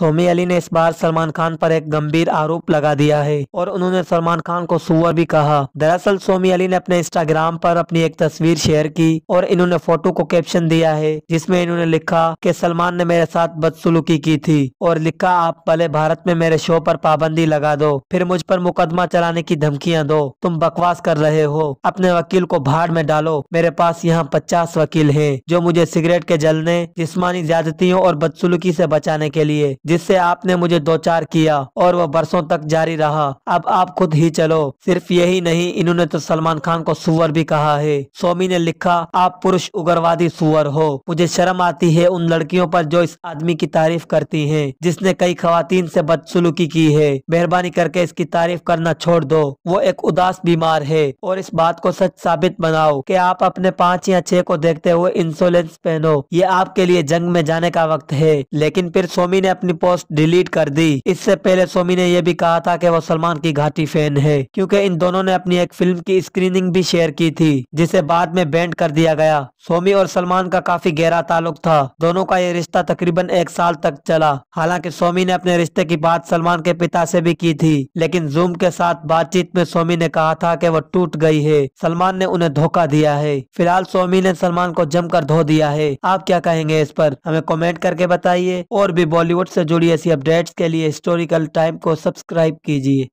सोमी अली ने इस बार सलमान खान पर एक गंभीर आरोप लगा दिया है और उन्होंने सलमान खान को सुअर भी कहा दरअसल सोमी अली ने अपने इंस्टाग्राम पर अपनी एक तस्वीर शेयर की और इन्होंने फोटो को कैप्शन दिया है जिसमें इन्होंने लिखा कि सलमान ने मेरे साथ बदसलूकी की थी और लिखा आप भले भारत में मेरे शो पर पाबंदी लगा दो फिर मुझ पर मुकदमा चलाने की धमकियाँ दो तुम बकवास कर रहे हो अपने वकील को भाड़ में डालो मेरे पास यहाँ पचास वकील है जो मुझे सिगरेट के जलने जिसमानी ज्यादतियों और बदसुलूकी से बचाने के लिए जिससे आपने मुझे दो चार किया और वह बरसों तक जारी रहा अब आप खुद ही चलो सिर्फ यही नहीं इन्होंने तो सलमान खान को सुअर भी कहा है सोमी ने लिखा आप पुरुष उग्रवादी सुअर हो मुझे शर्म आती है उन लड़कियों पर जो इस आदमी की तारीफ करती है जिसने कई खातन से बदसलूकी की है मेहरबानी करके इसकी तारीफ करना छोड़ दो वो एक उदास बीमार है और इस बात को सच साबित बनाओ की आप अपने पाँच या छह को देखते हुए इंसोलेंस पहनो ये आपके लिए जंग में जाने का वक्त है लेकिन फिर सोमी ने अपनी अपनी पोस्ट डिलीट कर दी इससे पहले सोमी ने यह भी कहा था कि वो सलमान की घाटी फैन है क्योंकि इन दोनों ने अपनी एक फिल्म की स्क्रीनिंग भी शेयर की थी जिसे बाद में बैंड कर दिया गया सोमी और सलमान का काफी गहरा ताल्लुक था दोनों का ये रिश्ता तकरीबन एक साल तक चला हालांकि सोमी ने अपने रिश्ते की बात सलमान के पिता से भी की थी लेकिन जूम के साथ बातचीत में सोमी ने कहा था कि वह टूट गई है सलमान ने उन्हें धोखा दिया है फिलहाल सोमी ने सलमान को जमकर धो दिया है आप क्या कहेंगे इस पर हमें कॉमेंट करके बताइए और भी बॉलीवुड से जुड़ी ऐसी अपडेट्स के लिए हिस्टोरिकल टाइम को सब्सक्राइब कीजिए